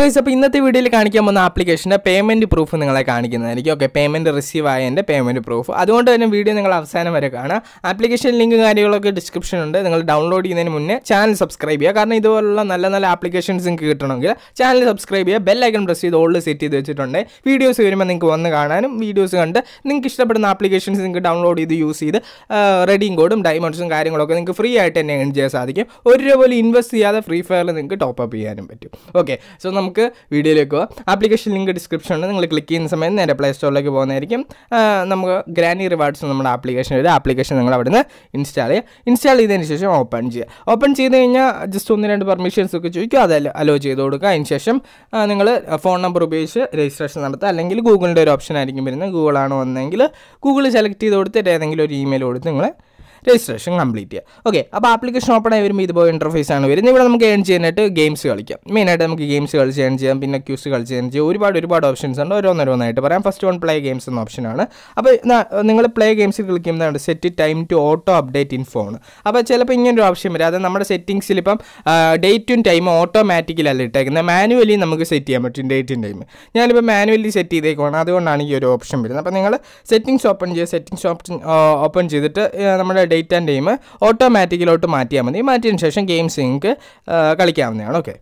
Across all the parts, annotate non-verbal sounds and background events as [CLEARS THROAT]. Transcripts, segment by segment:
guys അപ്പോൾ ഇന്നത്തെ വീഡിയോയിൽ കാണിക്കാൻ പോകുന്ന ആപ്ലിക്കേഷൻ്റെ പേയ്മെൻറ്റ് പ്രൂഫ് നിങ്ങളെ കാണിക്കുന്നതായിരിക്കും ഓക്കെ പേയ്മെൻറ്റ് റിസീവ് എൻ്റെ പേയ്മെൻറ്റ് പ്രൂഫ് അതുകൊണ്ട് തന്നെ വീഡിയോ നിങ്ങൾ അവസാനം വരെ കാണാം ആപ്ലിക്കേഷൻ ലിങ്ക് കാര്യങ്ങളൊക്കെ ഡിസ്ക്രിപ്ഷൻ ഉണ്ട് നിങ്ങൾ ഡൗൺലോഡ് ചെയ്യുന്നതിന് മുന്നേ ചാനൽ സബ്സ്ക്രൈബ് ചെയ്യുക കാരണം ഇതുപോലുള്ള നല്ല നല്ല ആപ്ലിക്കേഷൻസ് നിങ്ങൾക്ക് കിട്ടണമെങ്കിൽ ചാനൽ സബ്സ്ക്രൈബ് ചെയ്യുക ബെൽ ഐക്കൺ പ്രസ് ചെയ്ത് ഓൾഡ് സെറ്റ് ചെയ്ത് വെച്ചിട്ടുണ്ട് വീഡിയോസ് വരുമ്പോൾ നിങ്ങൾക്ക് വന്ന് കാണാനും വീഡിയോസ് കണ്ട് നിങ്ങൾക്ക് ഇഷ്ടപ്പെടുന്ന ആപ്ലിക്കേഷൻസ് നിങ്ങൾക്ക് ഡൗൺലോഡ് ചെയ്ത് യൂസ് ചെയ്ത് റെഡിയും കോഡും ഡയമണ്ട്സും കാര്യങ്ങളൊക്കെ നിങ്ങൾക്ക് ഫ്രീ ആയിട്ട് തന്നെ ഏൺ ചെയ്യാൻ സാധിക്കും ഒരു രൂപ പോലും ഇൻവെസ്റ്റ് ചെയ്യാതെ ഫ്രീ ഫയറിൽ നിങ്ങൾക്ക് ടോപ്പ് അപ്പ് ചെയ്യാനും പറ്റും ഓക്കെ സോ നമുക്ക് നമുക്ക് വീഡിയോയിലേക്ക് പോകാം ആപ്ലിക്കേഷൻ ലിങ്ക് ഡിസ്ക്രിപ്ഷൻ ഉണ്ട് നിങ്ങൾ ക്ലിക്ക് ചെയ്യുന്ന സമയത്ത് നേരെ പ്ലേ സ്റ്റോറിലേക്ക് പോകുന്നതായിരിക്കും നമുക്ക് ഗ്രാനി റിവാർഡ്സ് നമ്മുടെ ആപ്ലിക്കേഷൻ വരും ആപ്ലിക്കേഷൻ നിങ്ങൾ അവിടുന്ന് ഇൻസ്റ്റാൾ ചെയ്യുക ഇൻസ്റ്റാൾ ചെയ്തതിന് ശേഷം ഓപ്പൺ ചെയ്യുക ഓപ്പൺ ചെയ്ത് കഴിഞ്ഞാൽ ജസ്റ്റ് ഒന്ന് രണ്ട് പെർമിഷൻസ് ഒക്കെ ചോദിക്കും അത് അലോ ചെയ്ത് കൊടുക്കുക അതിന് ശേഷം നിങ്ങൾ ഫോൺ നമ്പർ ഉപയോഗിച്ച് രജിസ്ട്രേഷൻ നടത്തുക അല്ലെങ്കിൽ ഗൂഗിളിൻ്റെ ഒരു ഓപ്ഷൻ ആയിരിക്കും വരുന്നത് ഗൂഗിളാണ് വന്നതെങ്കിൽ ഗൂഗിൾ സെലക്ട് ചെയ്ത് കൊടുത്തിട്ട് ഏതെങ്കിലും ഒരു ഇമെയിൽ കൊടുത്ത് നിങ്ങൾ രജിസ്ട്രേഷൻ കംപ്ലീറ്റ് ചെയ്യുക ഓക്കെ അപ്പോൾ ആപ്ലിക്കേഷൻ ഓപ്പൺ ആയി വരുമ്പോൾ ഇതുപോലെ ഇൻ്റർഫേസ് ആണ് വരുന്നത് ഇവിടെ നമുക്ക് ഏൺ ചെയ്യാനായിട്ട് ഗെയിംസ് കളിക്കാം മെയിനായിട്ട് നമുക്ക് ഗെയിംസ് കളിച്ച് ഏൺ ചെയ്യാം പിന്നെ ക്യൂസ് കളിച്ച് ഏൺ ചെയ്യാം ഒരുപാട് ഒരുപാട് ഓപ്ഷൻസ് ഉണ്ട് ഓരോന്നോരോന്നായിട്ട് പറയാം ഫസ്റ്റ് വൺ പ്ലേ ഗെയിംസ് എന്ന ഓപ്ഷനാണ് അപ്പോൾ നിങ്ങൾ പ്ലേ ഗെയിംസ് കളിക്കുമ്പോൾ set time to auto update in phone അപ്പോൾ ചിലപ്പോൾ ഇങ്ങനൊരു ഓപ്ഷൻ വരും അത് നമ്മുടെ സെറ്റിംഗ്സിൽ ഇപ്പം ഡേറ്റും ടൈമും ഓട്ടോമാറ്റിക്കലല്ല ഇട്ടേക്കുന്നത് മാനുവലി നമുക്ക് സെറ്റ് ചെയ്യാൻ പറ്റും ഡേറ്റും ടൈം ഞാനിപ്പോൾ മാനുവലി സെറ്റ് ചെയ്തേക്കുവാണ് അതുകൊണ്ടാണ് ഈ ഒരു ഓപ്ഷൻ വരുന്നത് അപ്പോൾ നിങ്ങൾ സെറ്റിംഗ്സ് ഓപ്പൺ ചെയ്യുക സെറ്റിംഗ്സ് ഓപ്ഷൻ ഓപ്പൺ ചെയ്തിട്ട് നമ്മുടെ ഡേറ്റ് ആൻഡ് ടൈം ഓട്ടോമാറ്റിക്കലോട്ട് മാറ്റിയാൽ മതി മാറ്റിയതിന് ശേഷം ഗെയിംസ് നിങ്ങൾക്ക് കളിക്കാവുന്നതാണ് ഓക്കെ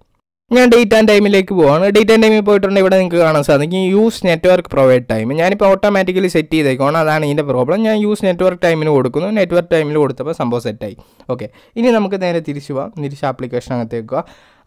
ഞാൻ ഡേറ്റ് ആൻഡ് ടൈമിലേക്ക് പോവാണ് ഡേറ്റ് ആൻഡ് ടൈമിൽ പോയിട്ടുണ്ടെങ്കിൽ ഇവിടെ നിങ്ങൾക്ക് കാണാൻ സാധിക്കും യൂസ് നെറ്റ്വർക്ക് പ്രൊവൈഡ് ടൈം ഞാനിപ്പോൾ ഓട്ടോമാറ്റിക്കലി സെറ്റ് ചെയ്തേക്കാണ് അതാണ് ഇതിൻ്റെ പ്രോബ്ലം ഞാൻ യൂസ് നെറ്റ്വർക്ക് ടൈമിന് കൊടുക്കുന്നു നെറ്റ്വർക്ക് ടൈമിൽ കൊടുത്തപ്പോൾ സംഭവം സെറ്റായി ഓക്കെ ഇനി നമുക്ക് നേരെ തിരിച്ചു പോവാം തിരിച്ച് ആപ്ലിക്കേഷൻ അകത്തേക്കുക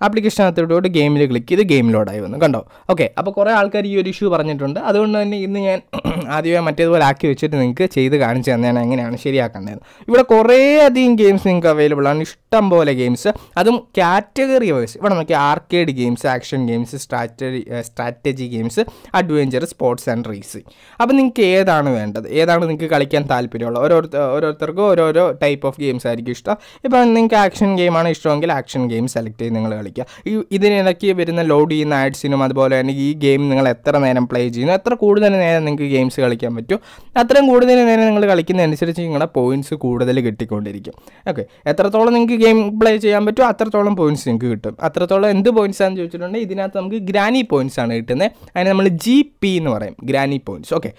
ആപ്ലിക്കേഷനകത്തോട്ട് ഗെയിമിൽ ക്ലിക്ക് ചെയ്ത് ഗെയിം ലോഡായി വന്നു കണ്ടോ ഓക്കെ അപ്പോൾ കുറേ ആൾക്കാർ ഈ ഒരു ഇഷ്യൂ പറഞ്ഞിട്ടുണ്ട് അതുകൊണ്ട് തന്നെ ഇന്ന് ഞാൻ [CLEARS THROAT] ആദ്യമേ മറ്റേതുപോലെ ആക്കി വെച്ചിട്ട് നിങ്ങൾക്ക് ചെയ്ത് കാണിച്ചു തന്നെയാണ് എങ്ങനെയാണ് ശരിയാക്കേണ്ടത് ഇവിടെ കുറേ അധികം ഗെയിംസ് നിങ്ങൾക്ക് അവൈലബിൾ ആണ് ഇഷ്ടം പോലെ ഗെയിംസ് അതും കാറ്റഗറി വൈസ് ഇവിടെ നോക്കി arcade games action games strategy strategy games adventure sports and racing അപ്പോൾ നിങ്ങൾക്ക് ഏതാണ് വേണ്ടത് ഏതാണ് നിങ്ങൾക്ക് കളിക്കാൻ താല്പര്യമുള്ളത് ഓരോരുത്തർ ഓരോരുത്തർക്കും ഓരോരോ ടൈപ്പ് ഓഫ് ഗെയിംസ് ആയിരിക്കും ഇഷ്ടം ഇപ്പം നിങ്ങൾക്ക് ആക്ഷൻ ഗെയിമാണ് ഇഷ്ടമെങ്കിൽ ആക്ഷൻ ഗെയിം സെലക്ട് ചെയ്ത് നിങ്ങൾ കളിക്കും കാണിക്കുക ഈ ഇതിനിടയ്ക്ക് വരുന്ന ലോഡ് ചെയ്യുന്ന ആഡ്സിനും അതുപോലെ തന്നെ ഈ ഗെയിം നിങ്ങൾ എത്ര നേരം പ്ലേ ചെയ്യുന്നു എത്ര കൂടുതൽ നേരം നിങ്ങൾക്ക് ഗെയിംസ് കളിക്കാൻ പറ്റും അത്രയും കൂടുതൽ നേരം നിങ്ങൾ കളിക്കുന്നതനുസരിച്ച് നിങ്ങളുടെ പോയിൻറ്റ്സ് കൂടുതൽ കിട്ടിക്കൊണ്ടിരിക്കും ഓക്കെ എത്രത്തോളം നിങ്ങൾക്ക് ഗെയിം പ്ലേ ചെയ്യാൻ പറ്റുമോ അത്രത്തോളം പോയിൻറ്റ്സ് നിങ്ങൾക്ക് കിട്ടും അത്രത്തോളം എന്ത് പോയിൻറ്റ്സ് ആണെന്ന് ചോദിച്ചിട്ടുണ്ടെങ്കിൽ ഇതിനകത്ത് നമുക്ക് ഗ്രാനി പോയിൻറ്റ്സ് ആണ് കിട്ടുന്നത് അതിന് നമ്മൾ ജി പി എന്ന് പറയും Granny points okay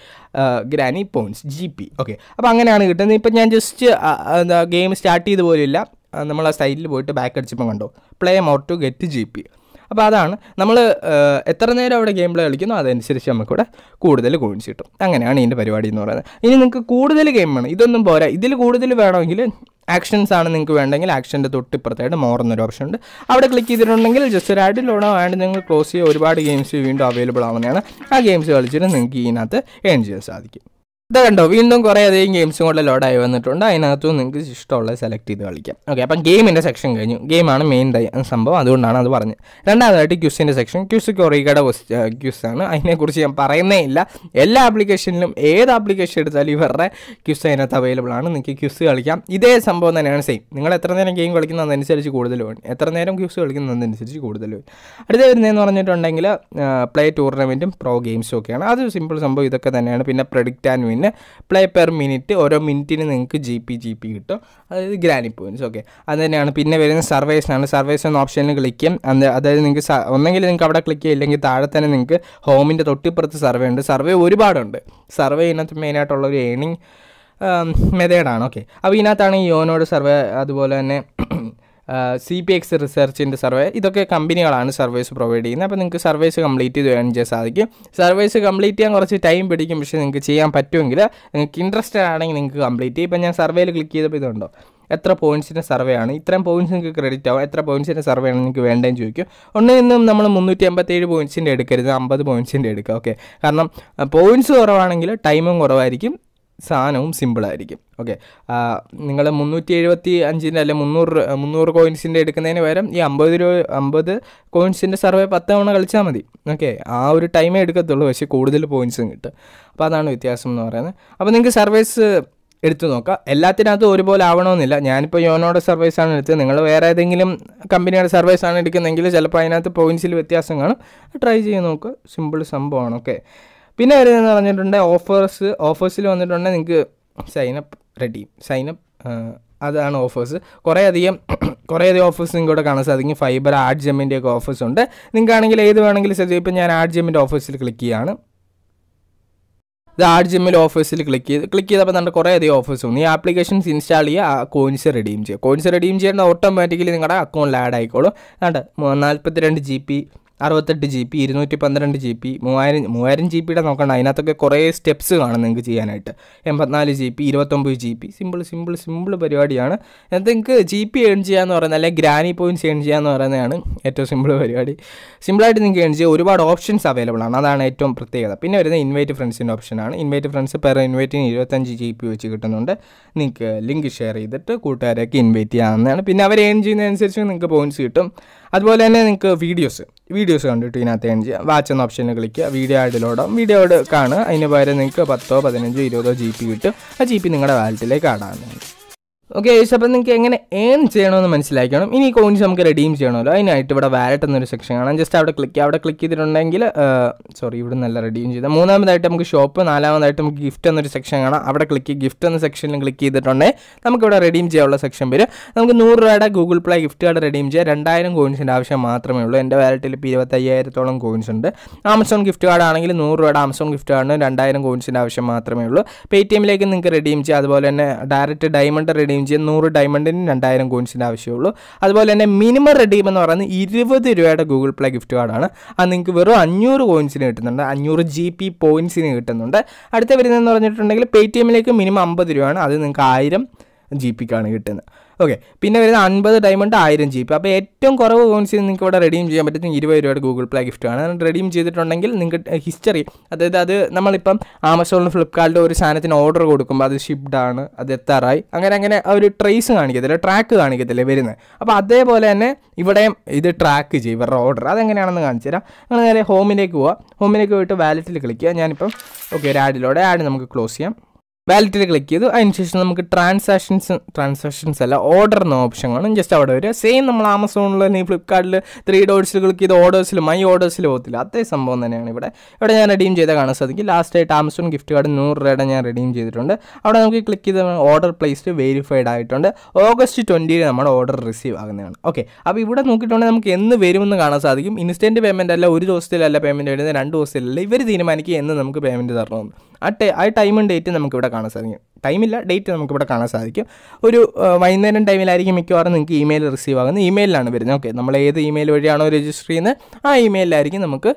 Granny points G P okay അപ്പോൾ അങ്ങനെയാണ് കിട്ടുന്നത് ഇപ്പം ഞാൻ ജസ്റ്റ് എന്താ ഗെയിം സ്റ്റാർട്ട് ചെയ്ത് പോലില്ല നമ്മൾ ആ സൈഡിൽ പോയിട്ട് ബാക്ക് അടിച്ചപ്പോൾ കണ്ടോ play more to get G P അപ്പോൾ അതാണ് നമ്മൾ എത്ര നേരം അവിടെ ഗെയിം പ്ലേ കളിക്കുന്നു അതനുസരിച്ച് നമുക്കിവിടെ കൂടുതൽ കോയിൻസ് കിട്ടും അങ്ങനെയാണ് ഇതിൻ്റെ പരിപാടി എന്ന് പറയുന്നത് ഇനി നിങ്ങൾക്ക് കൂടുതൽ ഗെയിം വേണം ഇതൊന്നും പോരാ ഇതിൽ കൂടുതൽ വേണമെങ്കിൽ ആക്ഷൻസ് ആണ് നിങ്ങൾക്ക് വേണ്ടെങ്കിൽ ആക്ഷൻ്റെ തൊട്ടിപ്പുറത്തായിട്ട് മോർ എന്നൊരു ഓപ്ഷൻ ഉണ്ട് അവിടെ ക്ലിക്ക് ചെയ്തിട്ടുണ്ടെങ്കിൽ ജസ്റ്റ് ഒരു ആഡ് ലോണോ ആഡ് നിങ്ങൾ ക്ലോസ് ചെയ്യുക ഒരുപാട് ഗെയിംസ് വീണ്ടും അവൈലബിൾ ആവുന്നതാണ് ആ ഗെയിംസ് കളിച്ചിട്ട് നിങ്ങൾക്ക് ഇതിനകത്ത് എൻ ചെയ്യാൻ സാധിക്കും ഇത് കണ്ടോ വീണ്ടും കുറേ അധികം ഗെയിംസും കൂടെ ലോഡായി വന്നിട്ടുണ്ട് അതിനകത്തും നിങ്ങൾക്ക് ഇഷ്ടമുള്ളത് സെലക്ട് ചെയ്ത് കളിക്കാം ഓക്കെ അപ്പം ഗെയിമിൻ്റെ സെക്ഷൻ കഴിഞ്ഞു ഗെയിമാണ് മെയിൻ സംഭവം അതുകൊണ്ടാണ് അത് പറഞ്ഞത് രണ്ടാമതായിട്ട് ക്യൂസിൻ്റെ സെക്ഷൻ ക്യൂസ് ക്യൂസ് ആണ് അതിനെക്കുറിച്ച് ഞാൻ പറയുന്നേ ഇല്ല എല്ലാ ആപ്ലിക്കേഷനിലും ഏത് ആപ്ലിക്കേഷൻ എടുത്താലും ഇവരുടെ ക്യൂസ് അതിനകത്ത് അവൈലബിൾ ആണ് നിങ്ങൾക്ക് ക്യൂസ് കളിക്കാം ഇതേ സംഭവം തന്നെയാണ് സെയിം നിങ്ങൾ എത്ര നേരം ഗെയിം കളിക്കുന്ന അതനുസരിച്ച് കൂടുതൽ വേണം എത്ര നേരം ക്യൂസ് കളിക്കുന്ന അതനുസരിച്ച് കൂടുതൽ വേണം അടുത്ത വരുന്നതെന്ന് പറഞ്ഞിട്ടുണ്ടെങ്കിൽ പ്ലേ ടൂർണമെൻറ്റും പ്രോ ഗെയിംസും ഒക്കെയാണ് അത് സിമ്പിൾ സംഭവം ഇതൊക്കെ തന്നെയാണ് പിന്നെ പ്രെഡിക്റ്റ് ആൻഡ് വിൻ പിന്നെ പ്ലേ പെർ മിനിറ്റ് ഓരോ മിനിറ്റിന് നിങ്ങൾക്ക് ജി പി ജി പി കിട്ടും അതായത് ഗ്രാനി പോയിൻറ്റ്സ് ഓക്കെ അത് തന്നെയാണ് പിന്നെ വരുന്ന സർവേസിനാണ് സർവേസ് എന്ന ഓപ്ഷനിൽ ക്ലിക്ക് ചെയ്യും അതായത് നിങ്ങൾക്ക് ഒന്നെങ്കിൽ നിങ്ങൾക്ക് അവിടെ ക്ലിക്ക് ചെയ്യുക ഇല്ലെങ്കിൽ താഴെ തന്നെ നിങ്ങൾക്ക് ഹോമിൻ്റെ തൊട്ടിപ്പുറത്ത് സർവേ ഉണ്ട് സർവേ ഒരുപാടുണ്ട് സർവേ ഇതിനകത്ത് മെയിനായിട്ടുള്ളൊരു ഏണിങ് മെതേഡാണ് ഓക്കെ അപ്പോൾ ഇതിനകത്താണ് ഈ യോനോട് സർവേ അതുപോലെ തന്നെ സി പി എക്സ് റിസർച്ചിൻ്റെ സർവേ ഇതൊക്കെ കമ്പനികളാണ് സർവീസ് പ്രൊവൈഡ് ചെയ്യുന്നത് അപ്പോൾ നിങ്ങൾക്ക് സർവീസ് കംപ്ലീറ്റ് ചെയ്ത് ഏൺ ചെയ്യാൻ സാധിക്കും സർവീസ് കംപ്ലീറ്റ് ചെയ്യാൻ കുറച്ച് ടൈം പിടിക്കും പക്ഷേ നിങ്ങൾക്ക് ചെയ്യാൻ പറ്റുമെങ്കിൽ നിങ്ങൾക്ക് ഇൻട്രസ്റ്റഡ് ആണെങ്കിൽ നിങ്ങൾക്ക് കംപ്ലീറ്റ് ചെയ്യും ഇപ്പം ഞാൻ സർവേയിൽ ക്ലിക്ക് ചെയ്തപ്പോൾ ഇതുണ്ടോ എത്ര പോയിൻസിൻ്റെ സർവേ ആണ് ഇത്രയും പോയിൻറ്റ്സ് നിങ്ങൾക്ക് ക്രെഡിറ്റ് ആവും എത്ര പോയിൻസിൻ്റെ സർവേ ആണ് നിങ്ങൾക്ക് വേണ്ടതെന്ന് ചോദിക്കും ഒന്നിൽ നിന്നും നമ്മൾ മുന്നൂറ്റി എൺപത്തേഴ് പോയിൻസിൻ്റെ എടുക്കരുത് അമ്പത് പോയിൻസിൻ്റെ എടുക്കുക ഓക്കെ കാരണം പോയിൻസ് കുറവാണെങ്കിൽ ടൈമും കുറവായിരിക്കും സാധനവും സിമ്പിളായിരിക്കും ഓക്കെ നിങ്ങൾ മുന്നൂറ്റി എഴുപത്തി അഞ്ചിൻ്റെ അല്ലെ മുന്നൂറ് മുന്നൂറ് കോയിൻസിൻ്റെ എടുക്കുന്നതിന് പകരം ഈ അമ്പത് രൂപ അമ്പത് കോയിൻസിൻ്റെ സർവേ പത്ത് തവണ കളിച്ചാൽ മതി ഓക്കെ ആ ഒരു ടൈമേ എടുക്കത്തുള്ളൂ പക്ഷേ കൂടുതൽ പോയിൻസും കിട്ടും അപ്പോൾ അതാണ് വ്യത്യാസം എന്ന് പറയുന്നത് അപ്പോൾ നിങ്ങൾക്ക് സർവേസ് എടുത്തു നോക്കാം എല്ലാത്തിനകത്തും ഒരുപോലെ ആവണമെന്നില്ല ഞാനിപ്പോൾ യോനോയുടെ സർവീസാണ് എടുത്തത് നിങ്ങൾ വേറെ ഏതെങ്കിലും കമ്പനിയുടെ സർവീസാണ് എടുക്കുന്നതെങ്കിൽ ചിലപ്പോൾ അതിനകത്ത് പോയിൻസിൽ വ്യത്യാസം കാണും ട്രൈ ചെയ്ത് നോക്കുക സിമ്പിൾ സംഭവമാണ് ഓക്കെ പിന്നെ എന്ന് പറഞ്ഞിട്ടുണ്ട് ഓഫേഴ്സ് ഓഫേഴ്സിൽ വന്നിട്ടുണ്ട് നിങ്ങൾക്ക് സൈനപ്പ് റെഡി സൈനപ്പ് അതാണ് ഓഫേഴ്സ് കുറേ അധികം [CLEARS THROAT] കുറേ അധികം ഓഫേഴ്സ് നിങ്ങൾക്കിവിടെ കാണാൻ സാധിക്കും ഫൈബർ ആർട്ട് ജെമ്മിൻ്റെ ഒക്കെ ഓഫേഴ്സ് ഉണ്ട് നിങ്ങൾക്കാണെങ്കിൽ ഏത് വേണമെങ്കിലും ശ്രദ്ധ ഇപ്പം ഞാൻ ആർട്ട് ജെമ്മിൻ്റെ ഓഫേഴ്സിൽ ക്ലിക്ക് ചെയ്യാണ് ഇത് ആർട്ട് ജിമ്മിൽ ഓഫേഴ്സിൽ ക്ലിക്ക് ചെയ്ത് ക്ലിക്ക് ചെയ്തപ്പോൾ നമ്മുടെ കുറേ അധികം ഓഫേഴ്സ് ഉണ്ട് ഈ ആപ്ലിക്കേഷൻസ് ഇൻസ്റ്റാൾ ചെയ്യുക ആ കോയിൻസ് റെഡീം ചെയ്യുക കോയിൻസ് റെഡീം ചെയ്യേണ്ട ഓട്ടോമാറ്റിക്കലി നിങ്ങളുടെ അക്കൗണ്ടിൽ ആഡ് ആയിക്കോളും നാൽപ്പത്തി രണ്ട് ജി ബി അറുപത്തെട്ട് ജി പി ഇരുന്നൂറ്റി പന്ത്രണ്ട് ജി പി മൂവായിരം മൂവായിരം ജി പിയുടെ നോക്കണ്ട അതിനകത്തൊക്കെ കുറേ സ്റ്റെപ്സ് കാണും നിങ്ങൾക്ക് ചെയ്യാനായിട്ട് എൺപത്തിനാല് ജി പി ഇരുപത്തൊമ്പത് G P simple simple simple പരിപാടിയാണ് എന്നിട്ട് നിങ്ങൾക്ക് ജി പി ഏൺ എന്ന് പറയുന്നത് അല്ലെങ്കിൽ ഗ്രാനി പോയിൻറ്റ്സ് ഏൺ എന്ന് പറയുന്നതാണ് ഏറ്റവും സിമ്പിൾ പരിപാടി സിമ്പിളായിട്ട് നിങ്ങൾക്ക് ഏൺ ചെയ്യുക ഒരുപാട് ഓപ്ഷൻസ് അവൈലബിൾ ആണ് അതാണ് ഏറ്റവും പ്രത്യേകത പിന്നെ വരുന്നത് ഇൻവൈറ്റ് ഫ്രണ്ട്സിൻ്റെ ഓപ്ഷനാണ് ഇൻവൈറ്റ് ഫ്രണ്ട്സ് പെർ ഇൻവൈറ്റിന് ഇരുപത്തഞ്ച് ജി പി വെച്ച് കിട്ടുന്നുണ്ട് നിങ്ങൾക്ക് ലിങ്ക് ഷെയർ ചെയ്തിട്ട് കൂട്ടുകാരൊക്കെ ഇൻവൈറ്റ് ചെയ്യാവുന്നതാണ് പിന്നെ അവർ ഏൺ ചെയ്യുന്നതനുസരിച്ച് നിങ്ങൾക്ക് പോയിൻറ്റ്സ് കിട്ടും അതുപോലെ തന്നെ നിങ്ങൾക്ക് വീഡിയോസ് വീഡിയോ വീഡിയോസ് കണ്ടിട്ട് ഇതിനകത്ത് ഏൺ ചെയ്യുക വാച്ച് എന്ന ഓപ്ഷനിൽ ക്ലിക്കുക വീഡിയോ ആഡിലോടാം വീഡിയോ കാണുക അതിന് പകരം നിങ്ങൾക്ക് പത്തോ പതിനഞ്ചോ ഇരുപതോ ജി പി കിട്ടും ആ ജി പി നിങ്ങളുടെ വാലറ്റിലേക്ക് ആടാവുന്നതാണ് ഓക്കെ ഗൈസ് അപ്പോൾ നിങ്ങൾക്ക് എങ്ങനെ ഏൺ ചെയ്യണമെന്ന് മനസ്സിലാക്കണം ഇനി കോയിൻസ് നമുക്ക് റെഡീം ചെയ്യണമല്ലോ അതിനായിട്ട് ഇവിടെ വാലറ്റ് എന്നൊരു സെക്ഷൻ കാണാം ജസ്റ്റ് അവിടെ ക്ലിക്ക് അവിടെ ക്ലിക്ക് ചെയ്തിട്ടുണ്ടെങ്കിൽ സോറി ഇവിടെ നല്ല റെഡീം ചെയ്ത മൂന്നാമതായിട്ട് നമുക്ക് ഷോപ്പ് നാലാമതായിട്ട് നമുക്ക് ഗിഫ്റ്റ് എന്നൊരു സെക്ഷൻ കാണാം അവിടെ ക്ലിക്ക് ഗിഫ്റ്റ് എന്ന സെക്ഷനിലും ക്ലിക്ക് ചെയ്തിട്ടുണ്ടെങ്കിൽ നമുക്കിവിടെ റെഡീം ചെയ്യാനുള്ള സെക്ഷൻ വരും നമുക്ക് നൂറ് രൂപയുടെ Google Play gift card redeem ചെയ്യാം രണ്ടായിരം കോയിൻസിൻ്റെ ആവശ്യം മാത്രമേ ഉള്ളൂ എൻ്റെ വാലറ്റിൽ ഇപ്പോൾ ഇരുപത്തയ്യായിരത്തോളം കോയിൻസ് ഉണ്ട് ആമസോൺ ഗിഫ്റ്റ് കാർഡ് ആണെങ്കിൽ നൂറ് രൂപയുടെ ആമസോൺ ഗിഫ്റ്റ് കാർഡിന് രണ്ടായിരം കോയിൻസിൻ്റെ ആവശ്യം മാത്രമേ ഉള്ളൂ പേ ടി എമ്മിലേക്ക് നിങ്ങൾക്ക് റെഡീം ചെയ്യാം അതുപോലെ തന്നെ ഡയറക്റ്റ് ഡയമണ്ട് റെഡീം എക്സ്ചേഞ്ച് ചെയ്യാൻ നൂറ് ഡയമണ്ടിന് രണ്ടായിരം കോയിൻസിൻ്റെ ആവശ്യമുള്ളൂ അതുപോലെ തന്നെ മിനിമം റെഡീം എന്ന് പറയുന്നത് ഇരുപത് രൂപയുടെ ഗൂഗിൾ പ്ലേ ഗിഫ്റ്റ് കാർഡാണ് അത് നിങ്ങൾക്ക് വെറും അഞ്ഞൂറ് കോയിൻസിന് കിട്ടുന്നുണ്ട് അഞ്ഞൂറ് ജി പി പോയിൻസിന് കിട്ടുന്നുണ്ട് അടുത്ത വരുന്നതെന്ന് പറഞ്ഞിട്ടുണ്ടെങ്കിൽ പേ ടി എമ്മിലേക്ക് മിനിമം അമ്പത് രൂപയാണ് അത് നിങ്ങൾക്ക് ആയിരം ജി പിക്കാണ് കിട്ടുന്നത് ഓക്കെ പിന്നെ വരുന്ന അൻപത് ഡയമണ്ട് ആയിരം ജി ബി അപ്പോൾ ഏറ്റവും കുറവ് കോയിൻസ് നിങ്ങൾക്ക് ഇവിടെ റെഡീം ചെയ്യാൻ പറ്റുന്ന ഇരുപത് രൂപയുടെ ഗൂഗിൾ പ്ലേ ഗിഫ്റ്റ് ആണ് റെഡീം ചെയ്തിട്ടുണ്ടെങ്കിൽ നിങ്ങൾക്ക് ഹിസ്റ്ററി അതായത് അത് നമ്മളിപ്പം ആമസോണിൽ ഫ്ലിപ്കാർട്ടിലും ഒരു സാധനത്തിന് ഓർഡർ കൊടുക്കുമ്പോൾ അത് ഷിപ്ഡ് ആണ് അത് എത്താറായി അങ്ങനെ അങ്ങനെ ഒരു ട്രേസ് കാണിക്കത്തില്ല ട്രാക്ക് കാണിക്കത്തില്ലേ വരുന്നത് അപ്പോൾ അതേപോലെ തന്നെ ഇവിടെയും ഇത് ട്രാക്ക് ചെയ്യും ഇവരുടെ ഓർഡർ അതെങ്ങനെയാണെന്ന് കാണിച്ചു തരാം അങ്ങനെ നേരെ ഹോമിലേക്ക് പോവാം ഹോമിലേക്ക് പോയിട്ട് വാലറ്റിൽ ക്ലിക്ക് ഞാനിപ്പം ഓക്കെ ഒരു ആഡിലൂടെ ആഡ് നമുക്ക് ക്ലോസ് ചെയ്യാം വാലറ്റിൽ ക്ലിക്ക് ചെയ്തു അതിനുശേഷം നമുക്ക് ട്രാൻസാക്ഷൻസ് ട്രാൻസാക്ഷൻസ് അല്ല ഓർഡർ എന്ന ഓപ്ഷൻ കാണും ജസ്റ്റ് അവിടെ വരിക സെയിം നമ്മൾ ആമസോണിൽ അല്ലെങ്കിൽ ഫ്ലിപ്കാർട്ടിൽ ത്രീ ഡോട്ട്സിൽ ക്ലിക്ക് ചെയ്ത് ഓർഡേഴ്സിൽ മൈ ഓർഡേഴ്സിൽ പോകത്തില്ല അതേ സംഭവം തന്നെയാണ് ഇവിടെ ഇവിടെ ഞാൻ റെഡീം ചെയ്താൽ കാണാൻ സാധിക്കും ലാസ്റ്റ് ആയിട്ട് ആമസോൺ ഗിഫ്റ്റ് കാർഡ് നൂറ് രൂപയുടെ ഞാൻ റെഡീം ചെയ്തിട്ടുണ്ട് അവിടെ നമുക്ക് ക്ലിക്ക് ചെയ്ത് ഓർഡർ പ്ലേസ്ഡ് വെരിഫൈഡ് ആയിട്ടുണ്ട് ഓഗസ്റ്റ് ട്വൻറ്റിയിൽ നമ്മുടെ ഓർഡർ റിസീവ് ആകുന്നതാണ് ഓക്കെ അപ്പോൾ ഇവിടെ നോക്കിയിട്ടുണ്ടെങ്കിൽ നമുക്ക് എന്ന് വരുമെന്ന് കാണാൻ സാധിക്കും ഇൻസ്റ്റൻറ്റ് പേയ്മെൻറ്റ് അല്ല ഒരു ദിവസത്തിലല്ല പേയ്മെൻറ്റ് വരുന്നത് രണ്ട് ദിവസത്തിലല്ല ഇവർ തീരുമാനിക്കുക എന്ന് നമുക്ക് പേയ്മെൻറ്റ് തരണമെന്ന് ആ ടൈമും ഡേറ്റും നമുക്കിവിടെ കാണാൻ സാധിക്കും ടൈമില്ല ഡേറ്റ് നമുക്കിവിടെ കാണാൻ സാധിക്കും ഒരു വൈകുന്നേരം ടൈമിലായിരിക്കും മിക്കവാറും നിങ്ങൾക്ക് ഇമെയിൽ റിസീവ് ആകുന്നത് ഇമെയിലാണ് വരുന്നത് ഓക്കെ നമ്മൾ ഏത് ഇമെയിൽ വഴിയാണോ രജിസ്റ്റർ ചെയ്യുന്നത് ആ ഇമെയിലായിരിക്കും നമുക്ക്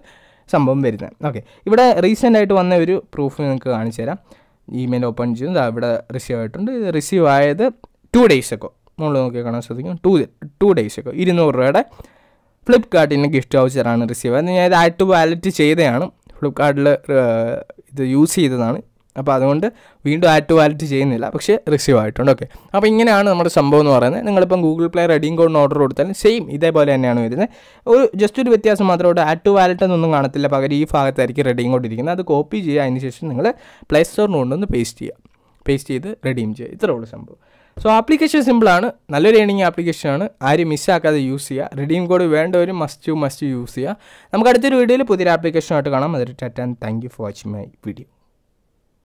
സംഭവം വരുന്നത് ഓക്കെ ഇവിടെ റീസെൻ്റ് ആയിട്ട് വന്ന ഒരു പ്രൂഫ് നിങ്ങൾക്ക് കാണിച്ചു തരാം ഇമെയിൽ ഓപ്പൺ ചെയ്യും ഇവിടെ റിസീവ് ആയിട്ടുണ്ട് ഇത് റിസീവ് ആയത് ടു ഡേയ്സൊക്കെ മുകളിൽ നോക്കി കാണാൻ സാധിക്കും ടു ടു ഡേയ്സൊക്കെ ഇരുന്നൂറ് രൂപയുടെ ഫ്ലിപ്കാർട്ടിൻ്റെ ഗിഫ്റ്റ് വൗച്ചറാണ് റിസീവ് ആയത് ഞാൻ ഇത് ആഡ് ടു വാലറ്റ് ചെയ്തതാണ് ഫ്ലിപ്കാർട്ടിൽ ഇത് യൂസ് ചെയ്തതാണ് അപ്പോൾ അതുകൊണ്ട് വീണ്ടും ആഡ് ടു വാലറ്റ് ചെയ്യുന്നില്ല പക്ഷേ റിസീവ് ആയിട്ടുണ്ട് ഓക്കെ അപ്പോൾ ഇങ്ങനെയാണ് നമ്മുടെ സംഭവം എന്ന് പറയുന്നത് നിങ്ങളിപ്പം ഗൂഗിൾ പ്ലേ റെഡിങ് കോഡിന് ഓർഡർ കൊടുത്താലും സെയിം ഇതേപോലെ തന്നെയാണ് വരുന്നത് ഒരു ജസ്റ്റ് ഒരു വ്യത്യാസം മാത്രമേ ഉള്ളൂ ആഡ് ടു വാലറ്റ് എന്നൊന്നും കാണത്തില്ല പകരം ഈ ഭാഗത്തായിരിക്കും റെഡിങ് കൊണ്ടിരിക്കുന്നത് അത് കോപ്പി ചെയ്യുക അതിന് ശേഷം നിങ്ങൾ പ്ലേ സ്റ്റോറിന് കൊണ്ടൊന്ന് പേസ്റ്റ് ചെയ്യുക പേസ്റ്റ് ചെയ്ത് റെഡീം ചെയ്യുക ഇത്രേ ഉള്ളൂ സംഭവം സോ ആപ്ലിക്കേഷൻ സിമ്പിളാണ് നല്ലൊരു ഏണിങ് ആപ്ലിക്കേഷനാണ് ആരും മിസ്സാക്കാതെ യൂസ് ചെയ്യുക റെഡീം കോഡ് വേണ്ടവരും മസ്റ്റ് മസ്റ്റ് യൂസ് ചെയ്യുക നമുക്ക് അടുത്തൊരു വീഡിയോയിൽ പുതിയൊരു ആപ്ലിക്കേഷനായിട്ട് കാണാം അതിൽ that and thank you for watching my video